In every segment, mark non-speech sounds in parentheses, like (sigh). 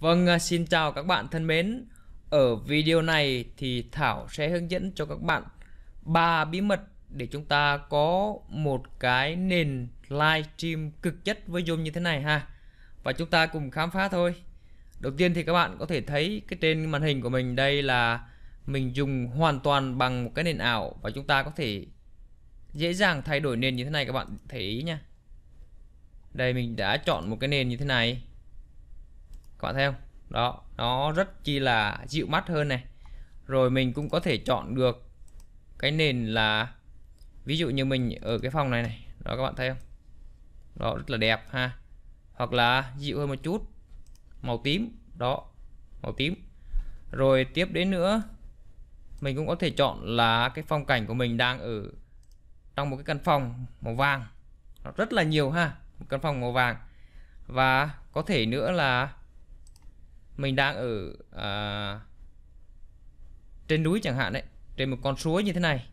Vâng, à, xin chào các bạn thân mến. Ở video này thì Thảo sẽ hướng dẫn cho các bạn ba bí mật để chúng ta có một cái nền livestream cực chất với Zoom như thế này ha. Và chúng ta cùng khám phá thôi. Đầu tiên thì các bạn có thể thấy cái trên màn hình của mình đây là mình dùng hoàn toàn bằng một cái nền ảo và chúng ta có thể dễ dàng thay đổi nền như thế này các bạn thấy ý nha. Đây mình đã chọn một cái nền như thế này các bạn thấy không đó nó rất chi là dịu mắt hơn này rồi mình cũng có thể chọn được cái nền là ví dụ như mình ở cái phòng này này đó các bạn thấy không đó rất là đẹp ha hoặc là dịu hơn một chút màu tím đó màu tím rồi tiếp đến nữa mình cũng có thể chọn là cái phong cảnh của mình đang ở trong một cái căn phòng màu vàng rất là nhiều ha một căn phòng màu vàng và có thể nữa là mình đang ở à, trên núi chẳng hạn đấy trên một con suối như thế này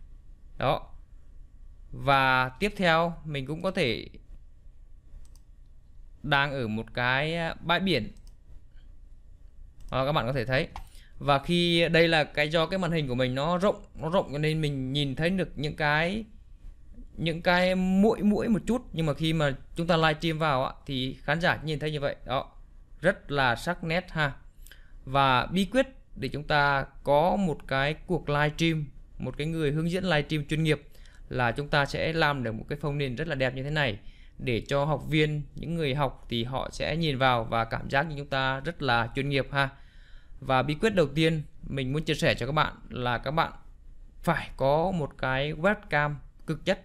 đó và tiếp theo mình cũng có thể đang ở một cái bãi biển đó, các bạn có thể thấy và khi đây là cái do cái màn hình của mình nó rộng nó rộng cho nên mình nhìn thấy được những cái những cái mũi mũi một chút nhưng mà khi mà chúng ta live stream vào á, thì khán giả nhìn thấy như vậy đó rất là sắc nét ha và bí quyết để chúng ta có một cái cuộc live stream một cái người hướng dẫn live stream chuyên nghiệp là chúng ta sẽ làm được một cái phông nền rất là đẹp như thế này để cho học viên những người học thì họ sẽ nhìn vào và cảm giác như chúng ta rất là chuyên nghiệp ha và bí quyết đầu tiên mình muốn chia sẻ cho các bạn là các bạn phải có một cái webcam cực chất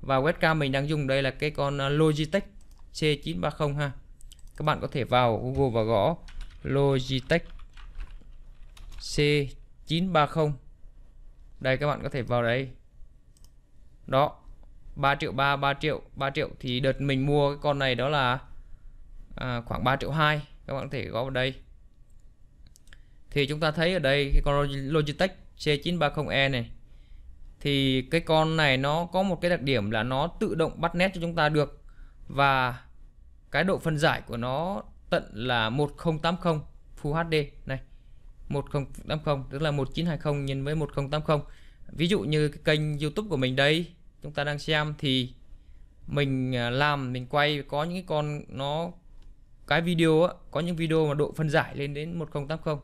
và webcam mình đang dùng đây là cái con Logitech C930 ha các bạn có thể vào Google và gõ Logitech C930 đây các bạn có thể vào đây đó 3 triệu 3 3 triệu 3 triệu thì đợt mình mua cái con này đó là à, khoảng 3 triệu 2 các bạn có thể gõ vào đây thì chúng ta thấy ở đây cái con Logitech C930E này thì cái con này nó có một cái đặc điểm là nó tự động bắt nét cho chúng ta được và cái độ phân giải của nó tận là 1080 Full HD này 1080 tức là 1920 nhân với 1080 ví dụ như cái kênh YouTube của mình đây chúng ta đang xem thì mình à, làm mình quay có những con nó cái video á, có những video mà độ phân giải lên đến 1080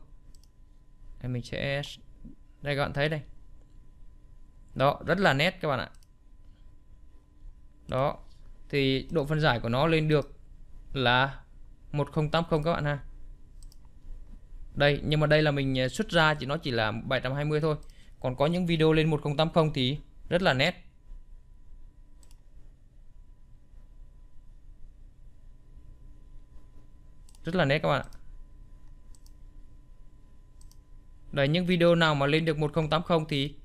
đây mình sẽ đây các bạn thấy đây đó rất là nét các bạn ạ đó thì độ phân giải của nó lên được là 1080 các bạn ha đây nhưng mà đây là mình à, xuất ra chỉ nó chỉ là 720 thôi còn có những video lên 1080 thì rất là nét rất là nét các bạn ạ Đấy những video nào mà lên được 1080 thì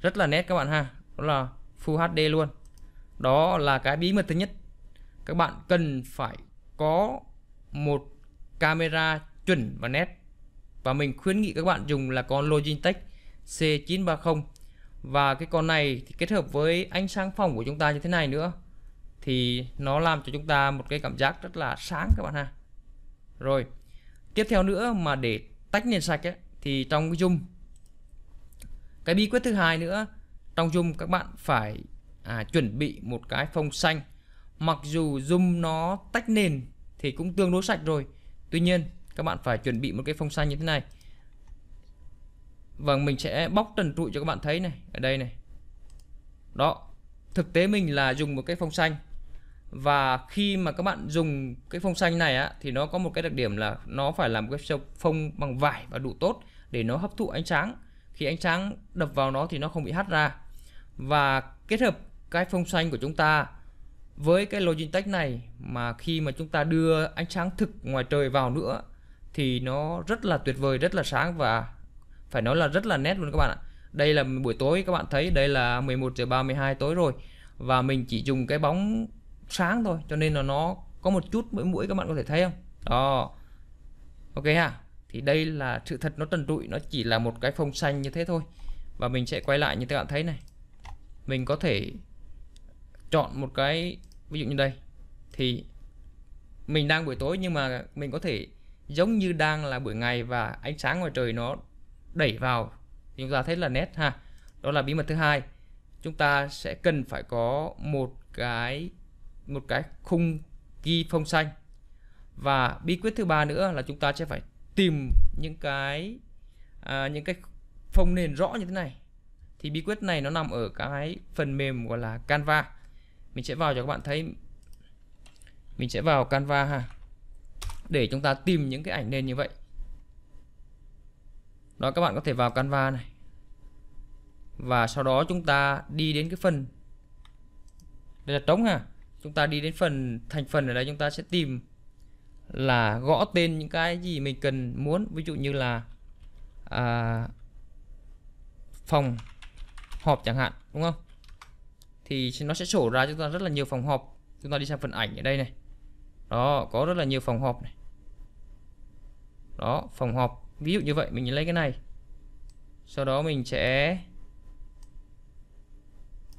rất là nét các bạn ha đó là Full HD luôn đó là cái bí mật thứ nhất các bạn cần phải có một camera chuẩn và nét và mình khuyến nghị các bạn dùng là con Logitech C930 và cái con này thì kết hợp với ánh sáng phòng của chúng ta như thế này nữa thì nó làm cho chúng ta một cái cảm giác rất là sáng các bạn ha rồi tiếp theo nữa mà để tách nền sạch ấy, thì trong cái zoom cái bí quyết thứ hai nữa trong zoom các bạn phải à, chuẩn bị một cái phông xanh mặc dù zoom nó tách nền thì cũng tương đối sạch rồi tuy nhiên các bạn phải chuẩn bị một cái phông xanh như thế này và vâng, mình sẽ bóc trần trụi cho các bạn thấy này ở đây này đó thực tế mình là dùng một cái phông xanh và khi mà các bạn dùng cái phông xanh này á thì nó có một cái đặc điểm là nó phải làm cái phông bằng vải và đủ tốt để nó hấp thụ ánh sáng khi ánh sáng đập vào nó thì nó không bị hắt ra và kết hợp cái phông xanh của chúng ta với cái Logitech này mà khi mà chúng ta đưa ánh sáng thực ngoài trời vào nữa thì nó rất là tuyệt vời rất là sáng và phải nói là rất là nét luôn các bạn ạ đây là buổi tối các bạn thấy đây là 11 giờ 32 tối rồi và mình chỉ dùng cái bóng sáng thôi cho nên là nó có một chút mũi mũi các bạn có thể thấy không đó ok ha thì đây là sự thật nó trần trụi nó chỉ là một cái phông xanh như thế thôi và mình sẽ quay lại như các bạn thấy này mình có thể chọn một cái ví dụ như đây thì mình đang buổi tối nhưng mà mình có thể giống như đang là buổi ngày và ánh sáng ngoài trời nó đẩy vào chúng ta thấy là nét ha đó là bí mật thứ hai chúng ta sẽ cần phải có một cái một cái khung ghi phông xanh và bí quyết thứ ba nữa là chúng ta sẽ phải tìm những cái à, những cái phông nền rõ như thế này thì bí quyết này nó nằm ở cái phần mềm gọi là Canva mình sẽ vào cho các bạn thấy mình sẽ vào Canva ha để chúng ta tìm những cái ảnh nền như vậy đó các bạn có thể vào Canva này và sau đó chúng ta đi đến cái phần đây là trống ha chúng ta đi đến phần thành phần ở đây chúng ta sẽ tìm là gõ tên những cái gì mình cần muốn ví dụ như là à, phòng họp chẳng hạn đúng không thì nó sẽ sổ ra chúng ta rất là nhiều phòng họp chúng ta đi sang phần ảnh ở đây này đó có rất là nhiều phòng họp này đó phòng họp ví dụ như vậy mình lấy cái này sau đó mình sẽ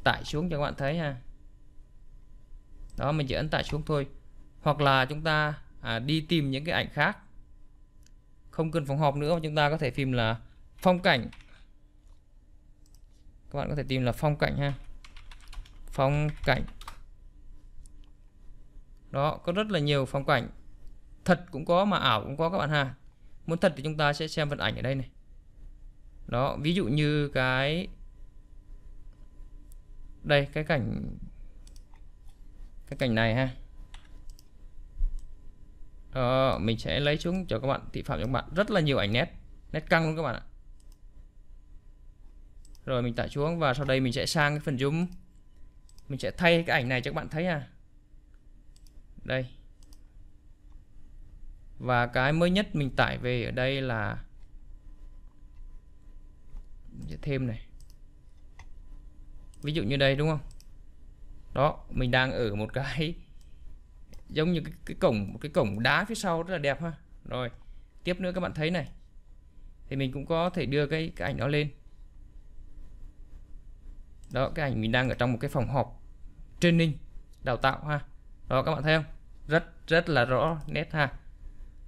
tải xuống cho các bạn thấy ha đó mình chỉ ấn tải xuống thôi hoặc là chúng ta à, đi tìm những cái ảnh khác không cần phòng họp nữa mà chúng ta có thể tìm là phong cảnh các bạn có thể tìm là phong cảnh ha phong cảnh đó có rất là nhiều phong cảnh thật cũng có mà ảo cũng có các bạn ha muốn thật thì chúng ta sẽ xem phần ảnh ở đây này đó ví dụ như cái đây cái cảnh cái cảnh này ha đó, mình sẽ lấy xuống cho các bạn thị phạm cho các bạn rất là nhiều ảnh nét nét căng luôn các bạn ạ rồi mình tải xuống và sau đây mình sẽ sang cái phần zoom mình sẽ thay cái ảnh này cho các bạn thấy à đây và cái mới nhất mình tải về ở đây là thêm này ví dụ như đây đúng không đó mình đang ở một cái (laughs) giống như cái, cái cổng một cái cổng đá phía sau rất là đẹp ha rồi tiếp nữa các bạn thấy này thì mình cũng có thể đưa cái, cái ảnh đó lên đó cái ảnh mình đang ở trong một cái phòng họp training đào tạo ha đó các bạn thấy không rất rất là rõ nét ha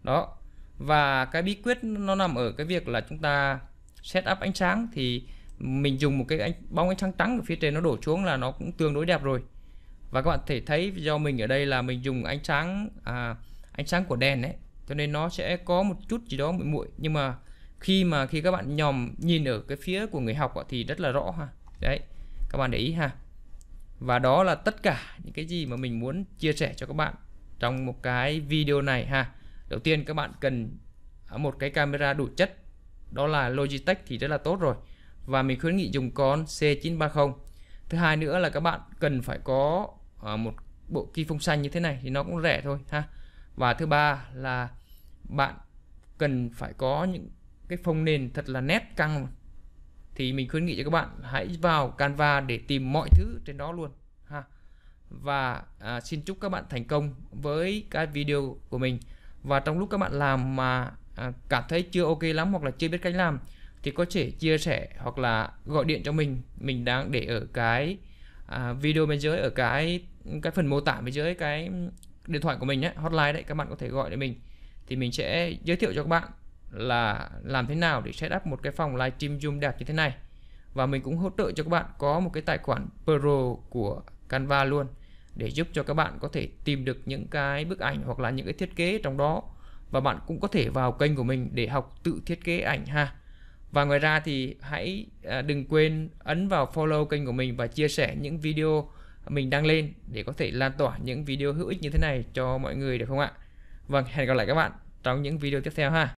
đó và cái bí quyết nó nằm ở cái việc là chúng ta set up ánh sáng thì mình dùng một cái ánh, bóng ánh sáng trắng ở phía trên nó đổ xuống là nó cũng tương đối đẹp rồi và các bạn thể thấy do mình ở đây là mình dùng ánh sáng à, ánh sáng của đèn đấy cho nên nó sẽ có một chút gì đó muội muội nhưng mà khi mà khi các bạn nhòm nhìn ở cái phía của người học thì rất là rõ ha đấy các bạn để ý ha và đó là tất cả những cái gì mà mình muốn chia sẻ cho các bạn trong một cái video này ha đầu tiên các bạn cần một cái camera đủ chất đó là Logitech thì rất là tốt rồi và mình khuyến nghị dùng con C930 thứ hai nữa là các bạn cần phải có ờ, một bộ kỳ phong xanh như thế này thì nó cũng rẻ thôi ha và thứ ba là bạn cần phải có những cái phông nền thật là nét căng thì mình khuyến nghị cho các bạn hãy vào Canva để tìm mọi thứ trên đó luôn ha và à, xin chúc các bạn thành công với cái video của mình và trong lúc các bạn làm mà à, cảm thấy chưa ok lắm hoặc là chưa biết cách làm thì có thể chia sẻ hoặc là gọi điện cho mình mình đang để ở cái à, video bên dưới ở cái cái phần mô tả bên dưới cái điện thoại của mình nhé hotline đấy các bạn có thể gọi để mình thì mình sẽ giới thiệu cho các bạn là làm thế nào để setup một cái phòng livestream Zoom đẹp như thế này và mình cũng hỗ trợ cho các bạn có một cái tài khoản Pro của Canva luôn để giúp cho các bạn có thể tìm được những cái bức ảnh hoặc là những cái thiết kế trong đó và bạn cũng có thể vào kênh của mình để học tự thiết kế ảnh ha và ngoài ra thì hãy à, đừng quên ấn vào follow kênh của mình và chia sẻ những video mình đăng lên để có thể lan tỏa những video hữu ích như thế này cho mọi người được không ạ? Vâng, hẹn gặp lại các bạn trong những video tiếp theo ha.